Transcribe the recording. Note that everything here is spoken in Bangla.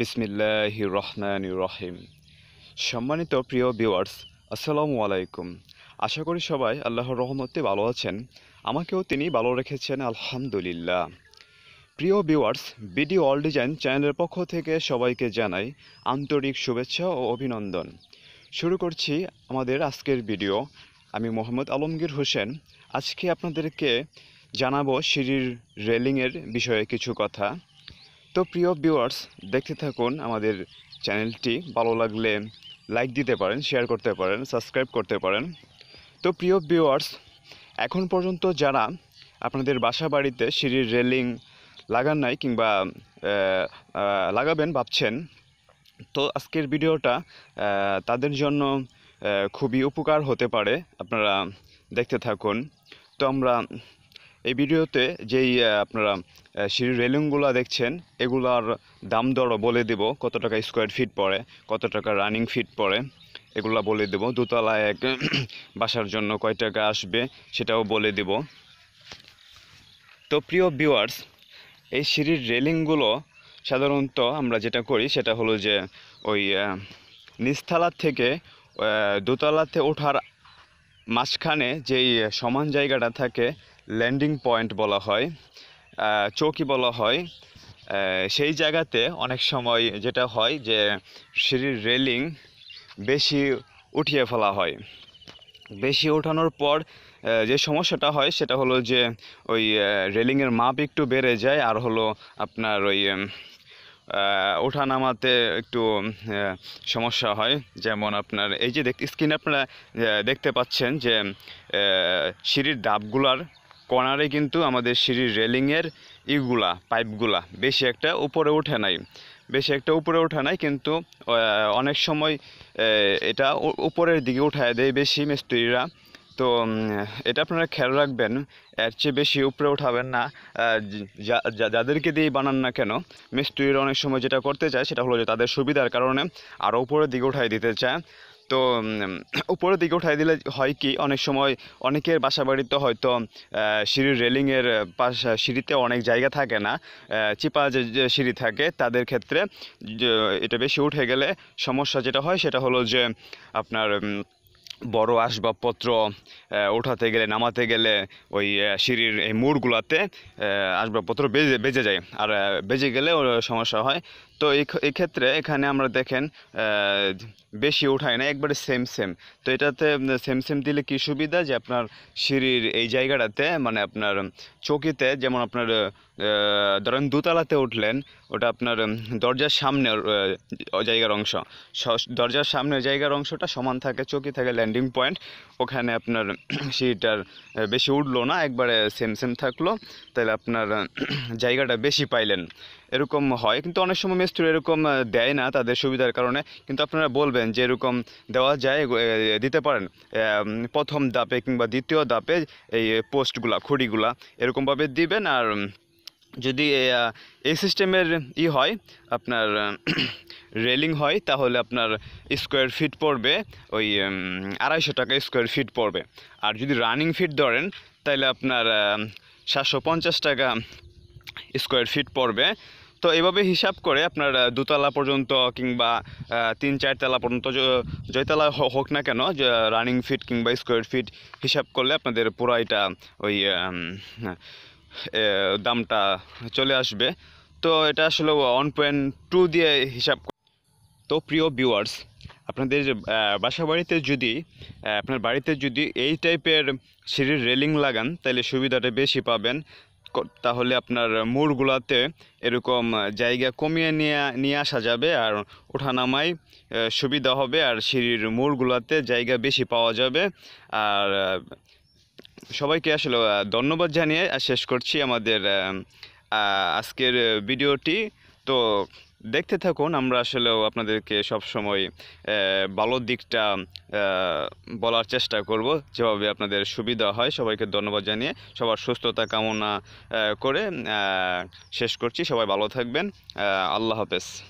বিসমিল্লাহ রহমান রহিম সম্মানিত প্রিয় ভিওয়ার্স আসসালামু আলাইকুম আশা করি সবাই আল্লাহর রহমতে ভালো আছেন আমাকেও তিনি ভালো রেখেছেন আলহামদুলিল্লাহ প্রিয় ভিওয়ার্স বিডি অল ডিজাইন চ্যানেলের পক্ষ থেকে সবাইকে জানাই আন্তরিক শুভেচ্ছা ও অভিনন্দন শুরু করছি আমাদের আজকের ভিডিও আমি মোহাম্মদ আলমগীর হোসেন আজকে আপনাদেরকে জানাবো সিঁড়ির রেলিংয়ের বিষয়ে কিছু কথা তো প্রিয় ভিউয়ার্স দেখতে থাকুন আমাদের চ্যানেলটি ভালো লাগলে লাইক দিতে পারেন শেয়ার করতে পারেন সাবস্ক্রাইব করতে পারেন তো প্রিয় ভিউয়ার্স এখন পর্যন্ত যারা আপনাদের বাসা বাড়িতে সিঁড়ির রেলিং লাগান নাই কিংবা লাগাবেন ভাবছেন তো আজকের ভিডিওটা তাদের জন্য খুবই উপকার হতে পারে আপনারা দেখতে থাকুন তো আমরা এই ভিডিওতে যেই আপনারা সিঁড়ি রেলিংগুলো দেখছেন এগুলার দাম দরও বলে দেব কত টাকা স্কোয়ার ফিট পড়ে কত টাকা রানিং ফিট পড়ে এগুলা বলে দেব দোতলায় এক বাসার জন্য কয় টাকা আসবে সেটাও বলে দেব তো প্রিয় ভিউয়ার্স এই সিঁড়ির রেলিংগুলো সাধারণত আমরা যেটা করি সেটা হলো যে ওই নিস্তালা থেকে দোতলাতে ওঠার মাঝখানে যেই সমান জায়গাটা থাকে ল্যান্ডিং পয়েন্ট বলা হয় চৌকি বলা হয় সেই জায়গাতে অনেক সময় যেটা হয় যে সিঁড়ির রেলিং বেশি উঠিয়ে ফেলা হয় বেশি ওঠানোর পর যে সমস্যাটা হয় সেটা হলো যে ওই রেলিংয়ের মাপ একটু বেড়ে যায় আর হলো আপনার ওই ওঠা নামাতে একটু সমস্যা হয় যেমন আপনার এই যে স্ক্রিনে আপনারা দেখতে পাচ্ছেন যে সিঁড়ির ডাবগুলার কর্নারে কিন্তু আমাদের সিঁড়ির রেলিংয়ের ইগুলা পাইপগুলা বেশি একটা উপরে ওঠে নাই বেশি একটা উপরে ওঠে নাই কিন্তু অনেক সময় এটা উপরের দিকে উঠায় দেয় বেশি মিস্ত্রিরা তো এটা আপনারা খেয়াল রাখবেন এর চেয়ে বেশি উপরে উঠাবেন না যাদেরকে দিয়ে বানান না কেন মিস্ত্রিরা অনেক সময় যেটা করতে চায় সেটা হলো যে তাদের সুবিধার কারণে আরও উপরের দিকে উঠাই দিতে চায় তো উপরের দিকে উঠাই দিলে হয় কি অনেক সময় অনেকের বাসা বাড়িতে হয়তো সিঁড়ির রেলিংয়ের পাশ সিঁড়িতে অনেক জায়গা থাকে না চিপা যে সিঁড়ি থাকে তাদের ক্ষেত্রে এটা বেশি উঠে গেলে সমস্যা যেটা হয় সেটা হলো যে আপনার বড় আসবাবপত্র ওঠাতে গেলে নামাতে গেলে ওই সিঁড়ির এই মোড়গুলোতে আসবাবপত্র বেজে বেজে যায় আর বেজে গেলে সমস্যা হয় তো এই ক্ষেত্রে এখানে আমরা দেখেন বেশি ওঠায় না একবারে সেম সেম তো এটাতে সেম সেম দিলে কি সুবিধা যে আপনার সিঁড়ির এই জায়গাটাতে মানে আপনার চকিতে যেমন আপনার ধরেন দোতলাতে উঠলেন ওটা আপনার দরজার সামনে জায়গার অংশ দরজার সামনে জায়গার অংশটা সমান থাকে চকি থাকে ল্যান্ডিং পয়েন্ট ওখানে আপনার সিটার বেশি উঠলো না একবারে সেম সেম থাকলো তাহলে আপনার জায়গাটা বেশি পাইলেন এরকম হয় কিন্তু অনেক সময় মিস্ত্রি এরকম দেয় না তাদের সুবিধার কারণে কিন্তু আপনারা বলবেন যে এরকম দেওয়া যায় দিতে পারেন প্রথম দাপে কিংবা দ্বিতীয় দাপে এই পোস্টগুলা খুঁড়িগুলা এরকমভাবে দিবেন আর যদি এই সিস্টেমের ই হয় আপনার রেলিং হয় তাহলে আপনার স্কোয়ার ফিট পড়বে ওই আড়াইশো টাকা স্কোয়ার ফিট পড়বে আর যদি রানিং ফিট ধরেন তাহলে আপনার সাতশো পঞ্চাশ টাকা স্কোয়ার ফিট পড়বে তো এভাবে হিসাব করে আপনার দুতলা পর্যন্ত কিংবা তিন চারতলা পর্যন্ত জয়তলা হোক না কেন রানিং ফিট কিংবা স্কোয়ার ফিট হিসাব করলে আপনাদের পুরো এটা ওই দামটা চলে আসবে তো এটা আসলে ওয়ান পয়েন্ট টু দিয়ে হিসাব তো প্রিয় ভিউয়ার্স আপনাদের বাসা বাড়িতে যদি আপনার বাড়িতে যদি এই টাইপের সিঁড়ির রেলিং লাগান তাহলে সুবিধাটা বেশি পাবেন তাহলে আপনার মোড়গুলাতে এরকম জায়গা কমিয়ে নিয়ে নিয়ে আসা যাবে আর ওঠানামায় সুবিধা হবে আর সিঁড়ির মোড়গুলাতে জায়গা বেশি পাওয়া যাবে আর সবাইকে আসলে ধন্যবাদ জানিয়ে শেষ করছি আমাদের আজকের ভিডিওটি তো দেখতে থাকুন আমরা আসলেও আপনাদেরকে সবসময় ভালো দিকটা বলার চেষ্টা করব যেভাবে আপনাদের সুবিধা হয় সবাইকে ধন্যবাদ জানিয়ে সবার সুস্থতা কামনা করে শেষ করছি সবাই ভালো থাকবেন আল্লাহ হাফেজ